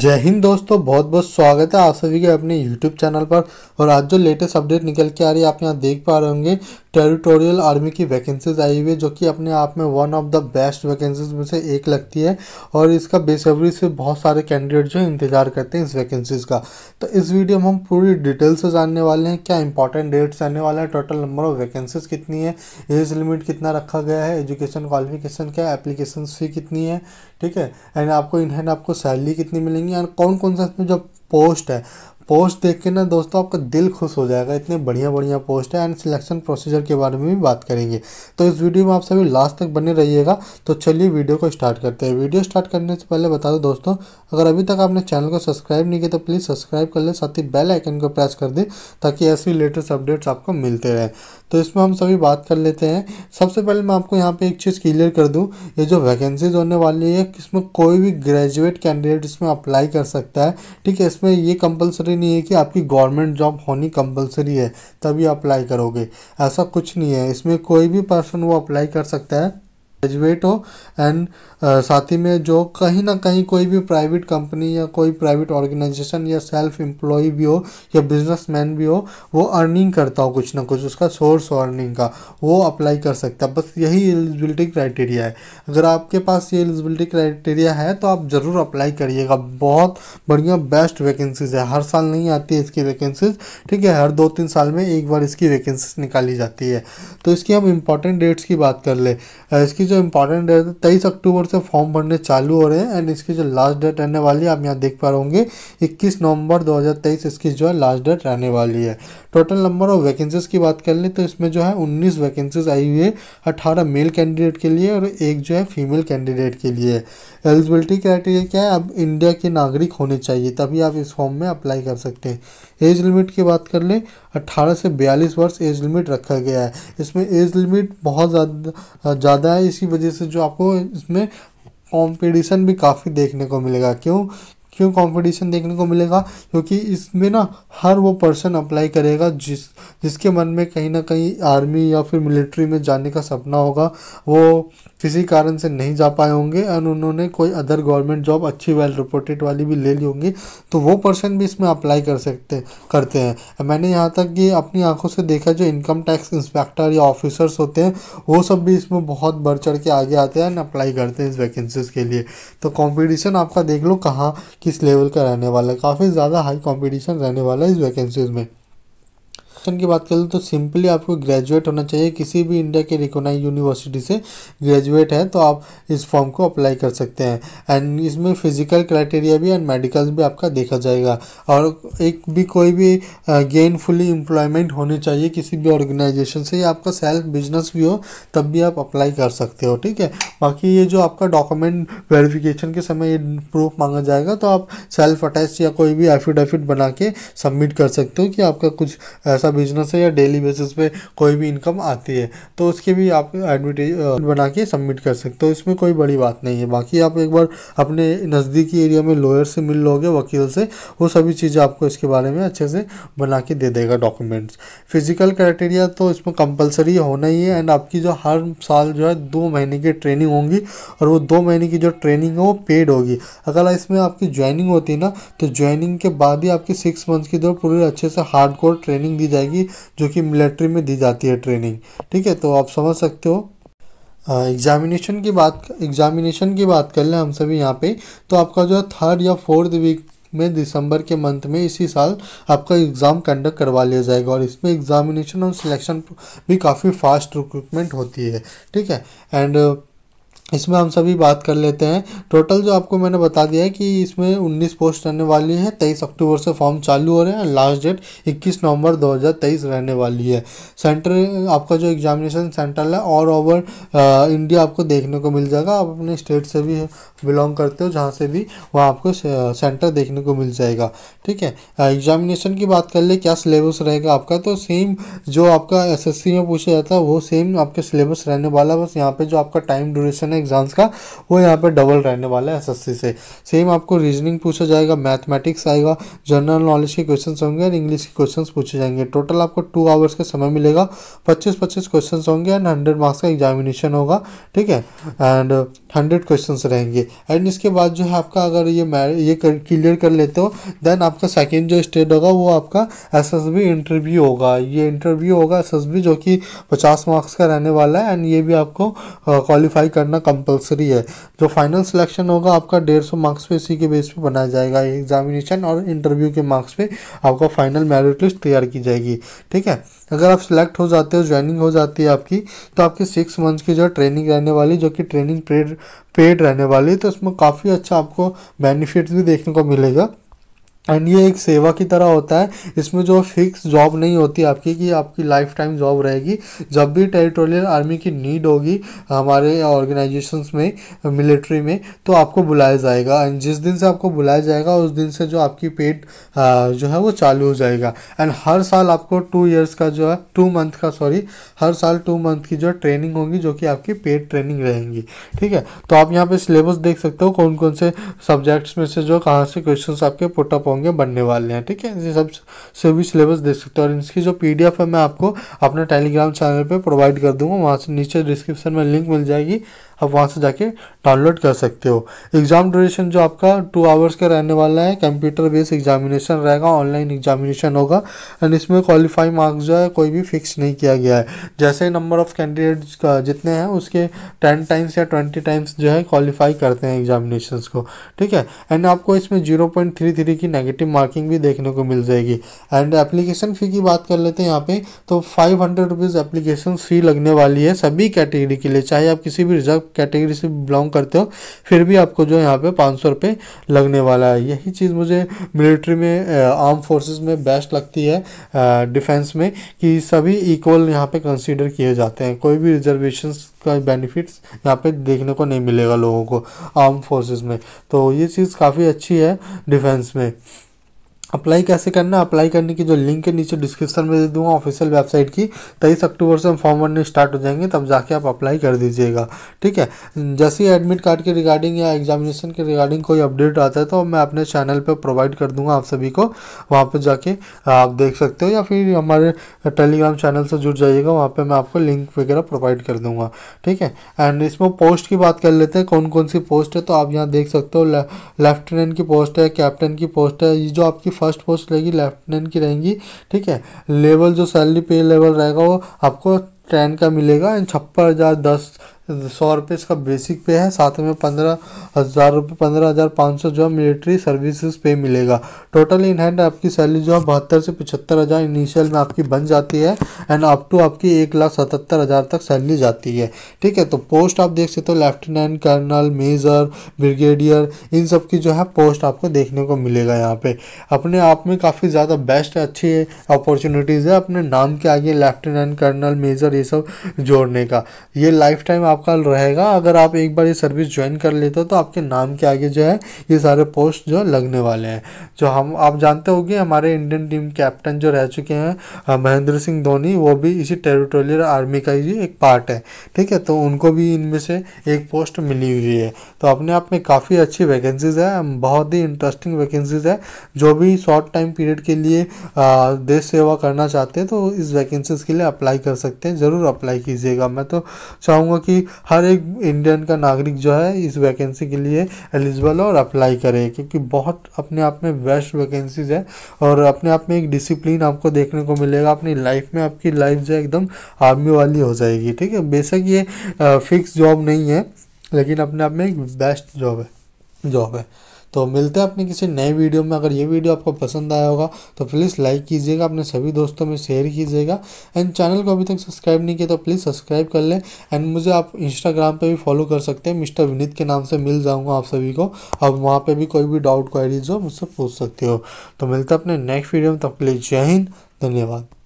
जय हिंद दोस्तों बहुत बहुत स्वागत है आप सभी के अपने यूट्यूब चैनल पर और आज जो लेटेस्ट अपडेट निकल के आ रही है आप यहाँ देख पा रहे होंगे टेरिटोरियल आर्मी की वैकेंसीज आई हुई है जो कि अपने आप में one of the best vacancies में से एक लगती है और इसका बेसब्री से बहुत सारे कैंडिडेट जो इंतजार करते हैं इस वैकेंसीज का तो इस वीडियो में हम पूरी डिटेल से जानने वाले हैं क्या इंपॉर्टेंट डेट्स आने वाला है टोटल नंबर ऑफ वैकेंसीज कितनी है एज लिमिट कितना रखा गया है एजुकेशन क्वालिफिकेशन क्या है एप्लीकेशन फ़ी कितनी है ठीक है एंड आपको इन हैंड आपको सैलरी कितनी मिलेंगी एंड कौन कौन सा इसमें जो पोस्ट है पोस्ट देख के ना दोस्तों आपका दिल खुश हो जाएगा इतने बढ़िया बढ़िया पोस्ट है एंड सिलेक्शन प्रोसीजर के बारे में भी बात करेंगे तो इस वीडियो में आप सभी लास्ट तक बने रहिएगा तो चलिए वीडियो को स्टार्ट करते हैं वीडियो स्टार्ट करने से पहले बता दो दोस्तों अगर अभी तक आपने चैनल को सब्सक्राइब नहीं किया तो प्लीज़ सब्सक्राइब कर लें साथ ही बेल आइकन को प्रेस कर दें ताकि ऐसे लेटेस्ट अपडेट्स आपको मिलते रहें तो इसमें हम सभी बात कर लेते हैं सबसे पहले मैं आपको यहाँ पे एक चीज़ क्लियर कर दूँ ये जो वैकेंसीज होने वाली है इसमें कोई भी ग्रेजुएट कैंडिडेट इसमें अप्लाई कर सकता है ठीक है इसमें ये कंपलसरी नहीं है कि आपकी गवर्नमेंट जॉब होनी कंपलसरी है तभी अप्लाई करोगे ऐसा कुछ नहीं है इसमें कोई भी पर्सन वो अप्लाई कर सकता है ग्रेजुएट हो एंड uh, साथ ही में जो कहीं ना कहीं कोई भी प्राइवेट कंपनी या कोई प्राइवेट ऑर्गेनाइजेशन या सेल्फ एम्प्लॉय भी हो या बिजनेसमैन भी हो वो अर्निंग करता हो कुछ ना कुछ उसका सोर्स अर्निंग का वो अप्लाई कर सकता है बस यही एलिजिबिलिटी क्राइटेरिया है अगर आपके पास ये एलिजिबिलिटी क्राइटेरिया है तो आप ज़रूर अप्लाई करिएगा बहुत बढ़िया बेस्ट वैकेंसीज है हर साल नहीं आती है इसकी वैकेंसीज ठीक है हर दो तीन साल में एक बार इसकी वैकेंसीज निकाली जाती है तो इसकी हम इंपॉर्टेंट डेट्स की बात कर ले इसकी जो इम्पॉर्टेंट डेट है तो तेईस अक्टूबर से फॉर्म भरने चालू हो रहे हैं एंड इसकी जो लास्ट डेट रहने वाली है आप यहाँ देख पा रहे होंगे इक्कीस नवंबर 2023 इसकी जो है लास्ट डेट रहने वाली है टोटल नंबर ऑफ वैकेंसीज की बात कर लें तो इसमें जो है उन्नीस वैकेंसीज आई हुई है अठारह मेल कैंडिडेट के लिए और एक जो है फीमेल कैंडिडेट के लिए एलिजिबिलिटी क्राइटेरिया क्या है अब इंडिया के नागरिक होने चाहिए तभी आप इस फॉर्म में अप्लाई कर सकते हैं एज लिमिट की बात कर लें 18 से बयालीस वर्ष एज लिमिट रखा गया है इसमें एज लिमिट बहुत ज़्यादा ज़्यादा है इस इसी वजह से जो आपको इसमें कॉम्पिटिशन भी काफ़ी देखने को मिलेगा क्यों क्यों कंपटीशन देखने को मिलेगा क्योंकि इसमें ना हर वो पर्सन अप्लाई करेगा जिस जिसके मन में कहीं ना कहीं आर्मी या फिर मिलिट्री में जाने का सपना होगा वो किसी कारण से नहीं जा पाए होंगे एंड उन्होंने कोई अदर गवर्नमेंट जॉब अच्छी वेल रिपोर्टेड वाली भी ले ली होंगी तो वो पर्सन भी इसमें अप्लाई कर सकते करते हैं मैंने यहाँ तक कि अपनी आंखों से देखा जो इनकम टैक्स इंस्पेक्टर या ऑफिसर्स होते हैं वो सब भी इसमें बहुत बढ़ चढ़ के आगे आते हैं एंड अप्लाई करते हैं इस वैकेंसीज के लिए तो कॉम्पिटिशन आपका देख लो कहाँ कि किस लेवल का रहने वाला है काफ़ी ज़्यादा हाई कंपटीशन रहने वाला है इस वैकेंसीज़ में ऑप्शन की बात करें तो सिंपली आपको ग्रेजुएट होना चाहिए किसी भी इंडिया के रिकोनाइज यूनिवर्सिटी से ग्रेजुएट है तो आप इस फॉर्म को अप्लाई कर सकते हैं एंड इसमें फिजिकल क्राइटेरिया भी एंड मेडिकल भी आपका देखा जाएगा और एक भी कोई भी गेनफुली एम्प्लॉयमेंट होनी चाहिए किसी भी ऑर्गेनाइजेशन से या आपका सेल्फ बिजनेस भी हो तब भी आप अप्लाई कर सकते हो ठीक है बाकी ये जो आपका डॉक्यूमेंट वेरिफिकेशन के समय ये प्रूफ मांगा जाएगा तो आप सेल्फ अटैच या कोई भी एफिडेविट बना के सबमिट कर सकते हो कि आपका कुछ ऐसा बिजनेस है या डेली बेसिस पे कोई भी इनकम आती है तो उसकी भी आप एडवर्टीज बना के सबमिट कर सकते हो इसमें कोई बड़ी बात नहीं है बाकी आप एक बार अपने नज़दीकी एरिया में लॉयर से मिल लोगे वकील से वो सभी चीज़ें आपको इसके बारे में अच्छे से बना के दे देगा डॉक्यूमेंट्स फिजिकल क्राइटेरिया तो इसमें कंपलसरी होना ही है एंड आपकी जो हर साल जो है दो महीने की ट्रेनिंग होगी और वो दो महीने की जो ट्रेनिंग है वो पेड होगी अगर इसमें आपकी ज्वाइनिंग होती है ना तो ज्वाइनिंग के बाद ही आपकी सिक्स मंथ्स की जो तो पूरी अच्छे से हार्ड कोर ट्रेनिंग दी जाएगी जाएगी जो कि मिलिट्री में दी जाती है ट्रेनिंग ठीक है तो आप समझ सकते हो एग्ज़ामिनेशन की बात एग्ज़ामिनेशन की बात कर लें हम सभी यहाँ पे तो आपका जो है थर्ड या फोर्थ वीक में दिसंबर के मंथ में इसी साल आपका एग्ज़ाम कंडक्ट करवा लिया जाएगा और इसमें एग्ज़ामिनेशन और सिलेक्शन भी काफ़ी फास्ट रिक्रूटमेंट होती है ठीक है एंड इसमें हम सभी बात कर लेते हैं टोटल जो आपको मैंने बता दिया है कि इसमें 19 पोस्ट रहने वाली हैं 23 अक्टूबर से फॉर्म चालू हो रहे हैं लास्ट डेट 21 नवंबर 2023 रहने वाली है सेंटर आपका जो एग्जामिनेशन सेंटर है ऑल ओवर इंडिया आपको देखने को मिल जाएगा आप अपने स्टेट से भी बिलोंग करते हो जहाँ से भी वहाँ आपको सेंटर देखने को मिल जाएगा ठीक है एग्जामिनेशन की बात कर ले क्या सिलेबस रहेगा आपका तो सेम जो आपका एस में पूछा जाता है वो सेम आपके सिलेबस रहने वाला है बस यहाँ पर जो आपका टाइम ड्यूरेशन है है एग्जाम्स का वो यहाँ पर डबल रहने वाला है एस से सेम आपको रीजनिंग पूछा जाएगा मैथमेटिक्स आएगा जनरल नॉलेज के क्वेश्चन होंगे और इंग्लिश के क्वेश्चन पूछे जाएंगे टोटल आपको टू आवर्स का समय मिलेगा पच्चीस पच्चीस क्वेश्चन होंगे एंड हंड्रेड मार्क्स का एग्जामिनेशन होगा ठीक है एंड हंड्रेड क्वेश्चंस रहेंगे एंड इसके बाद जो है आपका अगर ये ये क्लियर कर लेते हो देन आपका सेकेंड जो स्टेट होगा वो आपका एस इंटरव्यू होगा ये इंटरव्यू होगा एस जो कि पचास मार्क्स का रहने वाला है एंड ये भी आपको क्वालिफाई करना कंपलसरी है जो फाइनल सिलेक्शन होगा आपका डेढ़ सौ मार्क्स पे इसी के बेस पर बनाया जाएगा एग्जामिनेशन और इंटरव्यू के मार्क्स पे आपका फाइनल मेरिट लिस्ट तैयार की जाएगी ठीक है अगर आप सिलेक्ट हो जाते हो ज्वाइनिंग हो जाती है आपकी तो आपकी सिक्स मंथ्स की जो ट्रेनिंग रहने वाली जो कि ट्रेनिंग पीरियड पेड रहने वाली है तो इसमें काफ़ी अच्छा आपको बेनिफिट्स भी देखने को मिलेगा एंड ये एक सेवा की तरह होता है इसमें जो फिक्स जॉब नहीं होती आपकी कि आपकी लाइफ टाइम जॉब रहेगी जब भी टेरिटोरियल आर्मी की नीड होगी हमारे ऑर्गेनाइजेशन में मिलिट्री में तो आपको बुलाया जाएगा एंड जिस दिन से आपको बुलाया जाएगा उस दिन से जो आपकी पेड जो है वो चालू हो जाएगा एंड हर साल आपको टू ईयर्स का जो है टू मंथ का सॉरी हर साल टू मंथ की जो ट्रेनिंग होगी जो कि आपकी पेड ट्रेनिंग रहेंगी ठीक है तो आप यहाँ पर सिलेबस देख सकते हो कौन कौन से सब्जेक्ट्स में से जो कहाँ से क्वेश्चन आपके पुटअप होंगे होंगे बनने वाले हैं ठीक है ये सब सभी सिलेबस देख सकते हो और इसकी जो पी है मैं आपको अपने टेलीग्राम चैनल पर प्रोवाइड कर दूँगा वहाँ से नीचे डिस्क्रिप्शन में लिंक मिल जाएगी आप वहाँ से जाके डाउनलोड कर सकते हो एग्ज़ाम ड्यूरेशन जो आपका टू आवर्स का रहने वाला है कंप्यूटर बेस्ड एग्जामिनेशन रहेगा ऑनलाइन एग्जामिनेशन होगा एंड इसमें क्वालिफाई मार्क्स जो है कोई भी फिक्स नहीं किया गया है जैसे नंबर ऑफ कैंडिडेट्स का जितने हैं उसके टेन टाइम्स या ट्वेंटी टाइम्स जो है क्वालिफाई करते हैं एग्जामिनेशन को ठीक है एंड आपको इसमें जीरो की नेगेटिव नेगेटिव मार्किंग भी देखने को मिल जाएगी एंड एप्लीकेशन फ़ी की बात कर लेते हैं यहाँ पे तो five hundred rupees application fee लगने वाली है सभी कैटेगरी के लिए चाहे आप किसी भी रिजर्व कैटेगरी से बिलोंग करते हो फिर भी आपको जो यहाँ पे पाँच सौ रुपये लगने वाला है यही चीज़ मुझे मिलिट्री में आर्म फोर्सेज में बेस्ट लगती है डिफेंस में कि सभी इक्वल यहाँ पर कंसिडर किए जाते हैं कोई भी रिजर्वेशन का बेनिफिट्स यहाँ पे देखने को नहीं मिलेगा लोगों को आर्म फोर्सेस में तो ये चीज़ काफ़ी अच्छी है डिफेंस में अप्लाई कैसे करना अप्लाई करने की जो लिंक है नीचे डिस्क्रिप्शन में दे दूंगा ऑफिशियल वेबसाइट की तेईस अक्टूबर से हम फॉर्म भरने स्टार्ट हो जाएंगे तब जाके आप अप्लाई कर दीजिएगा ठीक है जैसे ही एडमिट कार्ड के रिगार्डिंग या एग्जामिनेशन के रिगार्डिंग कोई अपडेट आता है तो मैं अपने चैनल पर प्रोवाइड कर दूंगा आप सभी को वहाँ पर जाके आप देख सकते हो या फिर हमारे टेलीग्राम चैनल से जुड़ जाइएगा वहाँ पर मैं आपको लिंक वगैरह प्रोवाइड कर दूंगा ठीक है एंड इसमें पोस्ट की बात कर लेते हैं कौन कौन सी पोस्ट है तो आप यहाँ देख सकते हो लेफ्टिनेंट की पोस्ट है कैप्टन की पोस्ट है ये जो आपकी फर्स्ट पोस्ट रहेगी लेफ्टिनेंट की रहेंगी ठीक है लेवल जो सैलरी पे लेवल रहेगा वो आपको टेन का मिलेगा एंड छप्पन हज़ार दस सौ रुपये इसका बेसिक पे है साथ में पंद्रह हज़ार रुपये पंद्रह हज़ार पाँच सौ जो है मिलिट्री सर्विसेज पे मिलेगा टोटल इन हैंड आपकी सैलरी जो है बहत्तर से पचहत्तर हज़ार इनिशियल में आपकी बन जाती है एंड अप टू आपकी एक लाख सतहत्तर हज़ार तक सैलरी जाती है ठीक है तो पोस्ट आप देख सकते हो लेफ्टिनेंट कर्नल मेजर ब्रिगेडियर इन सब की जो है पोस्ट आपको देखने को मिलेगा यहाँ पर अपने आप में काफ़ी ज़्यादा बेस्ट अच्छी अपॉर्चुनिटीज़ है अपने नाम के आगे लेफ्टिनेंट कर्नल मेजर ये सब जोड़ने का ये लाइफ टाइम आप आपका रहेगा अगर आप एक बार ये सर्विस ज्वाइन कर लेते हो तो आपके नाम के आगे जो है ये सारे पोस्ट जो लगने वाले हैं जो हम आप जानते होंगे हमारे इंडियन टीम कैप्टन जो रह चुके हैं महेंद्र सिंह धोनी वो भी इसी टेरिटोरियल आर्मी का ही एक पार्ट है ठीक है तो उनको भी इनमें से एक पोस्ट मिली हुई है तो अपने आप में काफ़ी अच्छी वैकेंसीज़ है बहुत ही इंटरेस्टिंग वैकेंसीज़ है जो भी शॉर्ट टाइम पीरियड के लिए देश सेवा करना चाहते हैं तो इस वैकेंसीज़ के लिए अप्लाई कर सकते हैं ज़रूर अप्लाई कीजिएगा मैं तो चाहूँगा कि हर एक इंडियन का नागरिक जो है इस वैकेंसी के लिए एलिजिबल है और अप्लाई करे क्योंकि बहुत अपने आप में बेस्ट वैकेंसीज है और अपने आप में एक डिसिप्लिन आपको देखने को मिलेगा अपनी लाइफ में आपकी लाइफ जो है एकदम आर्मी वाली हो जाएगी ठीक है बेशक ये फिक्स जॉब नहीं है लेकिन अपने आप में एक बेस्ट जॉब है जॉब है तो मिलते हैं अपने किसी नए वीडियो में अगर ये वीडियो आपको पसंद आया होगा तो प्लीज़ लाइक कीजिएगा अपने सभी दोस्तों में शेयर कीजिएगा एंड चैनल को अभी तक सब्सक्राइब नहीं किया तो प्लीज़ सब्सक्राइब कर लें एंड मुझे आप इंस्टाग्राम पर भी फॉलो कर सकते हैं मिस्टर विनीत के नाम से मिल जाऊँगा आप सभी को अब वहाँ पर भी कोई भी डाउट क्वारीज हो मुझसे पूछ सकते हो तो मिलते अपने नेक्स्ट वीडियो में तब प्लीज़ जय हिंद धन्यवाद